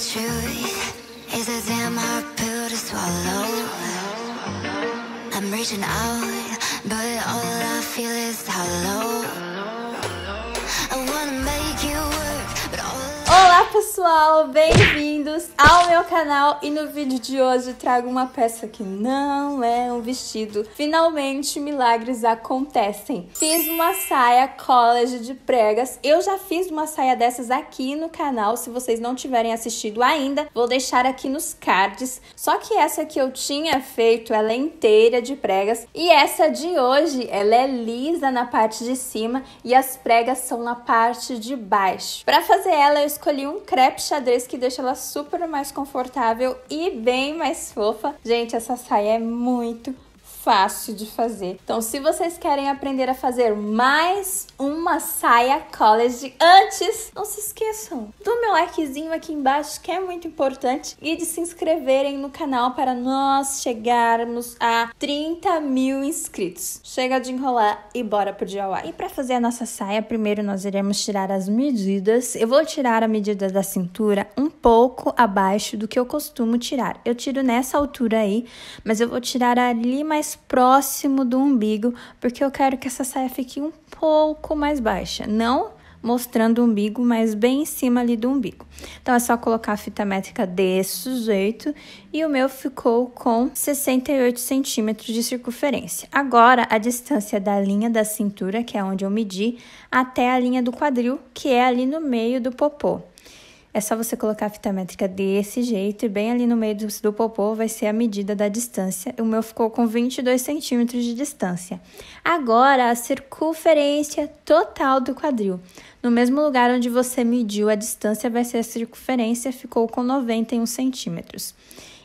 the truth is a damn hard pill to swallow. I'm reaching out, but all I feel is hollow. I wanna make you work, but all Olá pessoal, bem-vindos! bem-vindos ao meu canal e no vídeo de hoje trago uma peça que não é um vestido. Finalmente, milagres acontecem. Fiz uma saia college de pregas. Eu já fiz uma saia dessas aqui no canal, se vocês não tiverem assistido ainda, vou deixar aqui nos cards. Só que essa que eu tinha feito, ela é inteira de pregas e essa de hoje, ela é lisa na parte de cima e as pregas são na parte de baixo. Para fazer ela, eu escolhi um crepe xadrez que deixa ela super super mais confortável e bem mais fofa. Gente, essa saia é muito, fácil de fazer. Então, se vocês querem aprender a fazer mais uma saia college antes, não se esqueçam do meu likezinho aqui embaixo, que é muito importante, e de se inscreverem no canal para nós chegarmos a 30 mil inscritos. Chega de enrolar e bora pro DIY. E para fazer a nossa saia, primeiro nós iremos tirar as medidas. Eu vou tirar a medida da cintura um pouco abaixo do que eu costumo tirar. Eu tiro nessa altura aí, mas eu vou tirar ali mais mais próximo do umbigo, porque eu quero que essa saia fique um pouco mais baixa, não mostrando o umbigo, mas bem em cima ali do umbigo. Então, é só colocar a fita métrica desse jeito e o meu ficou com 68 centímetros de circunferência. Agora, a distância da linha da cintura, que é onde eu medi, até a linha do quadril, que é ali no meio do popô. É só você colocar a fita métrica desse jeito e bem ali no meio do, popô vai ser a medida da distância. O meu ficou com 22 centímetros de distância. Agora, a circunferência total do quadril. No mesmo lugar onde você mediu a distância vai ser a circunferência, ficou com 91 centímetros.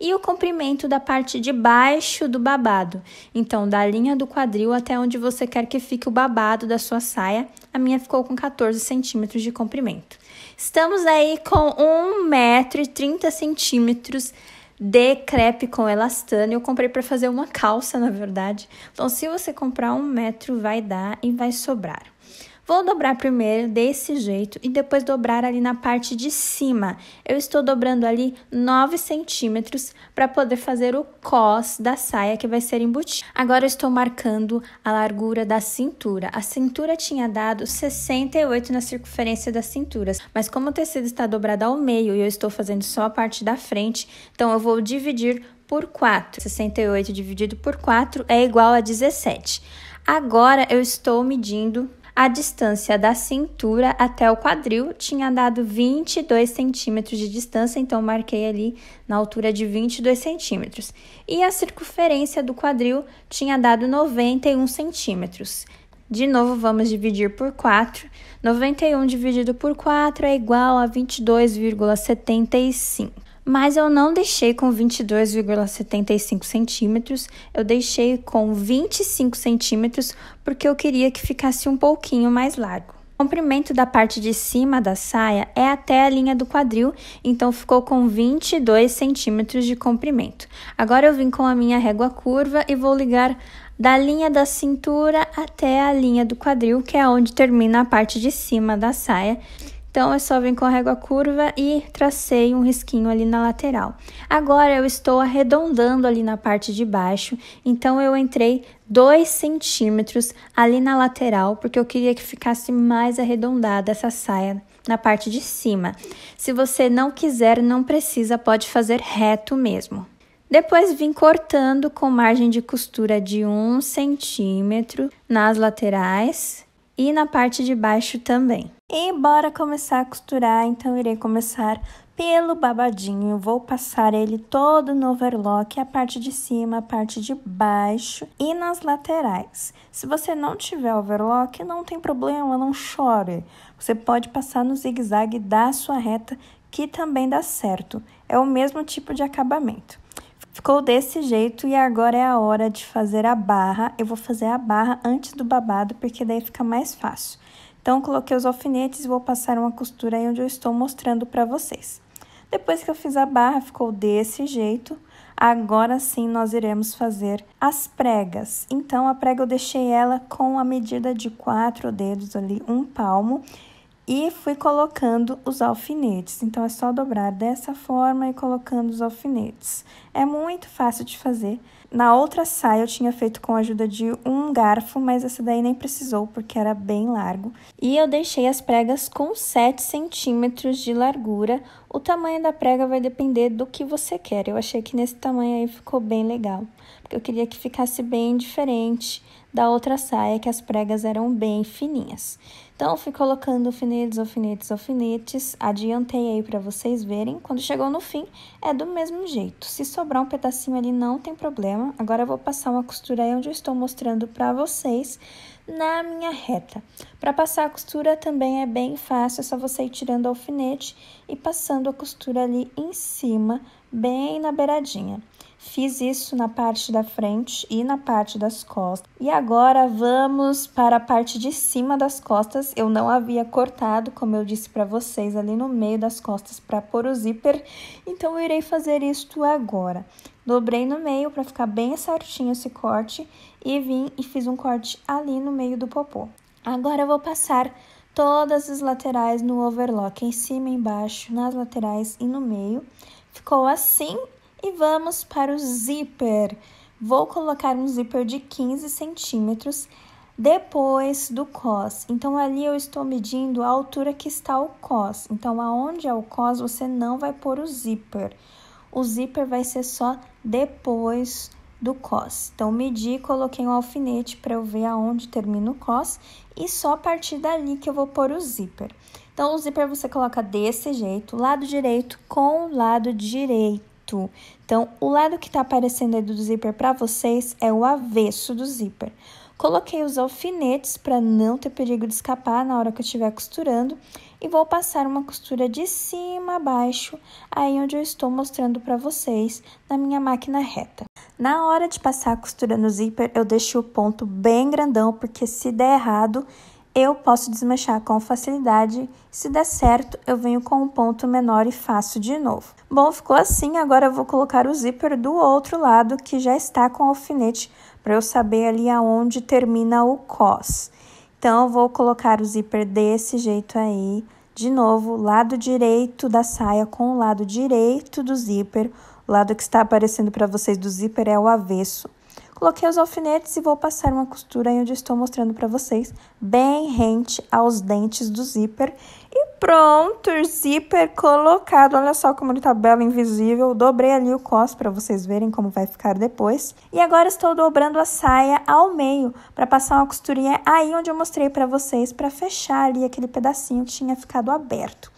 E o comprimento da parte de baixo do babado. Então, da linha do quadril até onde você quer que fique o babado da sua saia, a minha ficou com 14 centímetros de comprimento. Estamos aí com 1,30m de crepe com elastano. Eu comprei para fazer uma calça, na verdade. Então, se você comprar um metro, vai dar e vai sobrar. Vou dobrar primeiro desse jeito e depois dobrar ali na parte de cima. Eu estou dobrando ali 9 centímetros para poder fazer o cos da saia que vai ser embutido. Agora eu estou marcando a largura da cintura. A cintura tinha dado 68 na circunferência das cinturas, mas como o tecido está dobrado ao meio e eu estou fazendo só a parte da frente, então eu vou dividir por 4. 68 dividido por 4 é igual a 17. Agora eu estou medindo a distância da cintura até o quadril tinha dado 22 centímetros de distância, então marquei ali na altura de 22 centímetros. E a circunferência do quadril tinha dado 91 centímetros. De novo, vamos dividir por 4. 91 dividido por 4 é igual a 22,75 mas eu não deixei com 22,75 centímetros, eu deixei com 25 centímetros porque eu queria que ficasse um pouquinho mais largo. O comprimento da parte de cima da saia é até a linha do quadril, então ficou com 22 centímetros de comprimento. Agora eu vim com a minha régua curva e vou ligar da linha da cintura até a linha do quadril, que é onde termina a parte de cima da saia. Então, eu só vim com a régua curva e tracei um risquinho ali na lateral. Agora, eu estou arredondando ali na parte de baixo, então eu entrei 2 centímetros ali na lateral, porque eu queria que ficasse mais arredondada essa saia na parte de cima. Se você não quiser, não precisa, pode fazer reto mesmo. Depois vim cortando com margem de costura de 1 um centímetro nas laterais e na parte de baixo também. E bora começar a costurar, então irei começar pelo babadinho, vou passar ele todo no overlock, a parte de cima, a parte de baixo e nas laterais. Se você não tiver overlock, não tem problema, não chore. Você pode passar no zigue-zague da sua reta, que também dá certo. É o mesmo tipo de acabamento. Ficou desse jeito e agora é a hora de fazer a barra. Eu vou fazer a barra antes do babado, porque daí fica mais fácil. Então, coloquei os alfinetes e vou passar uma costura aí onde eu estou mostrando para vocês. Depois que eu fiz a barra, ficou desse jeito. Agora sim, nós iremos fazer as pregas. Então, a prega eu deixei ela com a medida de quatro dedos ali, um palmo e fui colocando os alfinetes. Então, é só dobrar dessa forma e colocando os alfinetes. É muito fácil de fazer. Na outra saia eu tinha feito com a ajuda de um garfo, mas essa daí nem precisou porque era bem largo. E eu deixei as pregas com 7 centímetros de largura, o tamanho da prega vai depender do que você quer. Eu achei que nesse tamanho aí ficou bem legal, porque eu queria que ficasse bem diferente da outra saia, que as pregas eram bem fininhas. Então, eu fui colocando alfinetes, alfinetes, alfinetes, adiantei aí para vocês verem. Quando chegou no fim, é do mesmo jeito. Se sobrar um pedacinho ali, não tem problema. Agora, eu vou passar uma costura aí onde eu estou mostrando para vocês, na minha reta. Para passar a costura também é bem fácil, é só você ir tirando o alfinete e passando a costura ali em cima bem na beiradinha. Fiz isso na parte da frente e na parte das costas. E agora vamos para a parte de cima das costas. Eu não havia cortado, como eu disse para vocês, ali no meio das costas para pôr o zíper. Então eu irei fazer isto agora. Dobrei no meio para ficar bem certinho esse corte e vim e fiz um corte ali no meio do popô. Agora eu vou passar todas as laterais no overlock, em cima, embaixo, nas laterais e no meio Ficou assim e vamos para o zíper. Vou colocar um zíper de 15 centímetros depois do cos. Então, ali eu estou medindo a altura que está o cos. Então, aonde é o cos, você não vai pôr o zíper. O zíper vai ser só depois do cos. Então, medi, coloquei um alfinete para eu ver aonde termina o cos e só a partir dali que eu vou pôr o zíper. Então, o zíper você coloca desse jeito, lado direito com lado direito. Então, o lado que tá aparecendo aí do zíper para vocês é o avesso do zíper. Coloquei os alfinetes para não ter perigo de escapar na hora que eu estiver costurando e vou passar uma costura de cima a baixo, aí onde eu estou mostrando para vocês na minha máquina reta. Na hora de passar a costura no zíper, eu deixo o ponto bem grandão, porque se der errado, eu posso desmanchar com facilidade. Se der certo, eu venho com um ponto menor e faço de novo. Bom, ficou assim. Agora eu vou colocar o zíper do outro lado, que já está com alfinete, para eu saber ali aonde termina o cos. Então, eu vou colocar o zíper desse jeito aí. De novo, lado direito da saia com o lado direito do zíper. O lado que está aparecendo para vocês do zíper é o avesso. Coloquei os alfinetes e vou passar uma costura onde estou mostrando para vocês, bem rente aos dentes do zíper. E pronto, zíper colocado. Olha só como ele tá belo, invisível. Dobrei ali o cos para vocês verem como vai ficar depois. E agora estou dobrando a saia ao meio para passar uma costurinha aí onde eu mostrei para vocês para fechar ali aquele pedacinho que tinha ficado aberto.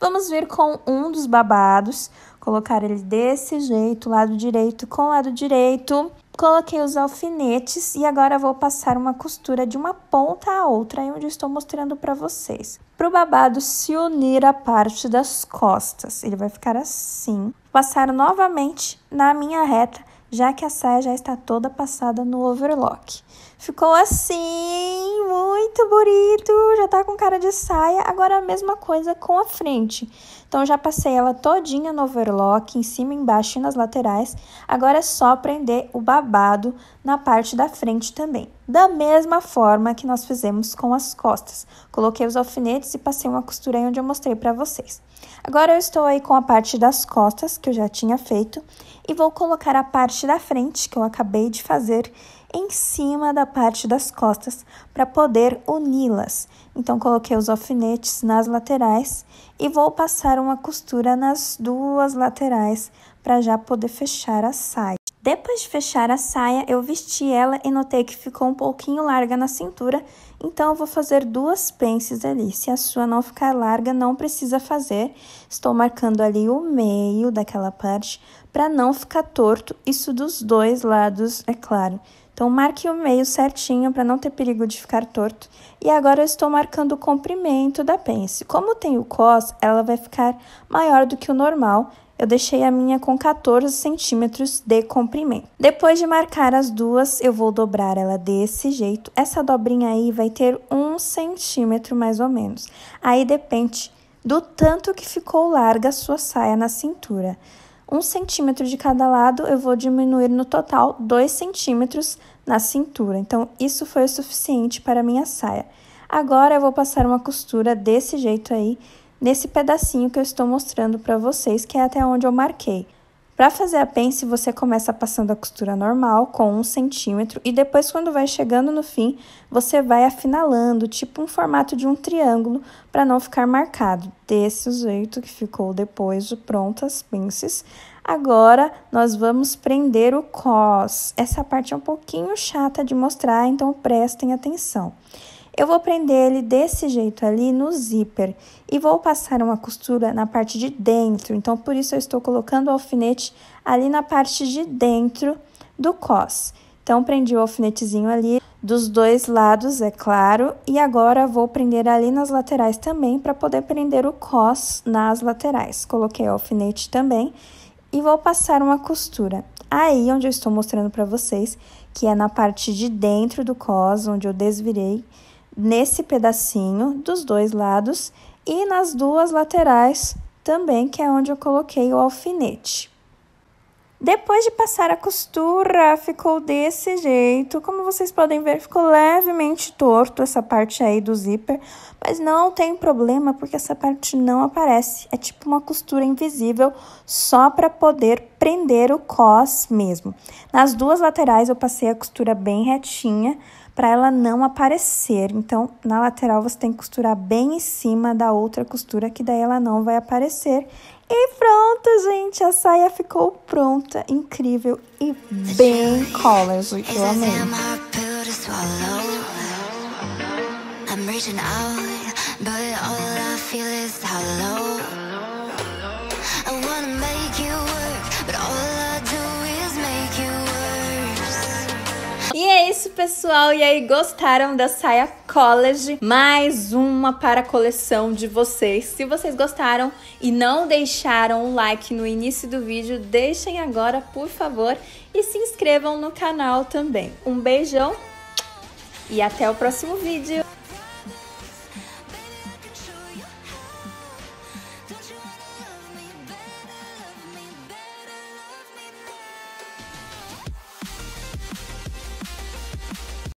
Vamos vir com um dos babados colocar ele desse jeito, lado direito com lado direito. Coloquei os alfinetes e agora vou passar uma costura de uma ponta a outra, aí onde estou mostrando para vocês. Para o babado se unir à parte das costas, ele vai ficar assim. Passar novamente na minha reta, já que a saia já está toda passada no overlock. Ficou assim, muito bonito, já tá com cara de saia. Agora a mesma coisa com a frente. Então já passei ela todinha no overlock, em cima, embaixo e nas laterais. Agora é só prender o babado na parte da frente também. Da mesma forma que nós fizemos com as costas. Coloquei os alfinetes e passei uma costura aí onde eu mostrei para vocês. Agora eu estou aí com a parte das costas, que eu já tinha feito, e vou colocar a parte da frente, que eu acabei de fazer, em cima da parte das costas para poder uni-las. Então coloquei os alfinetes nas laterais e vou passar uma costura nas duas laterais para já poder fechar a saia. Depois de fechar a saia, eu vesti ela e notei que ficou um pouquinho larga na cintura, então eu vou fazer duas pences ali. Se a sua não ficar larga, não precisa fazer. Estou marcando ali o meio daquela parte para não ficar torto, isso dos dois lados, é claro. Então, marque o meio certinho para não ter perigo de ficar torto. E agora eu estou marcando o comprimento da pence. Como tem o cos, ela vai ficar maior do que o normal. Eu deixei a minha com 14 centímetros de comprimento. Depois de marcar as duas, eu vou dobrar ela desse jeito. Essa dobrinha aí vai ter um centímetro mais ou menos. Aí depende do tanto que ficou larga a sua saia na cintura. Um centímetro de cada lado, eu vou diminuir no total 2 centímetros na cintura. Então, isso foi o suficiente para minha saia. Agora, eu vou passar uma costura desse jeito aí, nesse pedacinho que eu estou mostrando para vocês, que é até onde eu marquei. Para fazer a pence, você começa passando a costura normal com um centímetro e depois, quando vai chegando no fim, você vai afinalando, tipo um formato de um triângulo, para não ficar marcado. Desse jeito que ficou depois de prontas pences. Agora, nós vamos prender o cos. Essa parte é um pouquinho chata de mostrar, então prestem atenção. Eu vou prender ele desse jeito ali no zíper e vou passar uma costura na parte de dentro. Então, por isso eu estou colocando o alfinete ali na parte de dentro do cos. Então, prendi o alfinetezinho ali dos dois lados, é claro. E agora, vou prender ali nas laterais também para poder prender o cos nas laterais. Coloquei o alfinete também e vou passar uma costura. Aí, onde eu estou mostrando para vocês, que é na parte de dentro do cos, onde eu desvirei, nesse pedacinho dos dois lados e nas duas laterais também, que é onde eu coloquei o alfinete. Depois de passar a costura, ficou desse jeito. Como vocês podem ver, ficou levemente torto essa parte aí do zíper, mas não tem problema porque essa parte não aparece. É tipo uma costura invisível só para poder prender o cos mesmo. Nas duas laterais eu passei a costura bem retinha para ela não aparecer. Então, na lateral você tem que costurar bem em cima da outra costura, que daí ela não vai aparecer. E pronto, gente, a saia ficou pronta, incrível e bem collar, eu amei. I'm reaching out, but all I feel is hollow. pessoal! E aí, gostaram da saia college? Mais uma para a coleção de vocês. Se vocês gostaram e não deixaram um like no início do vídeo, deixem agora, por favor, e se inscrevam no canal também. Um beijão e até o próximo vídeo!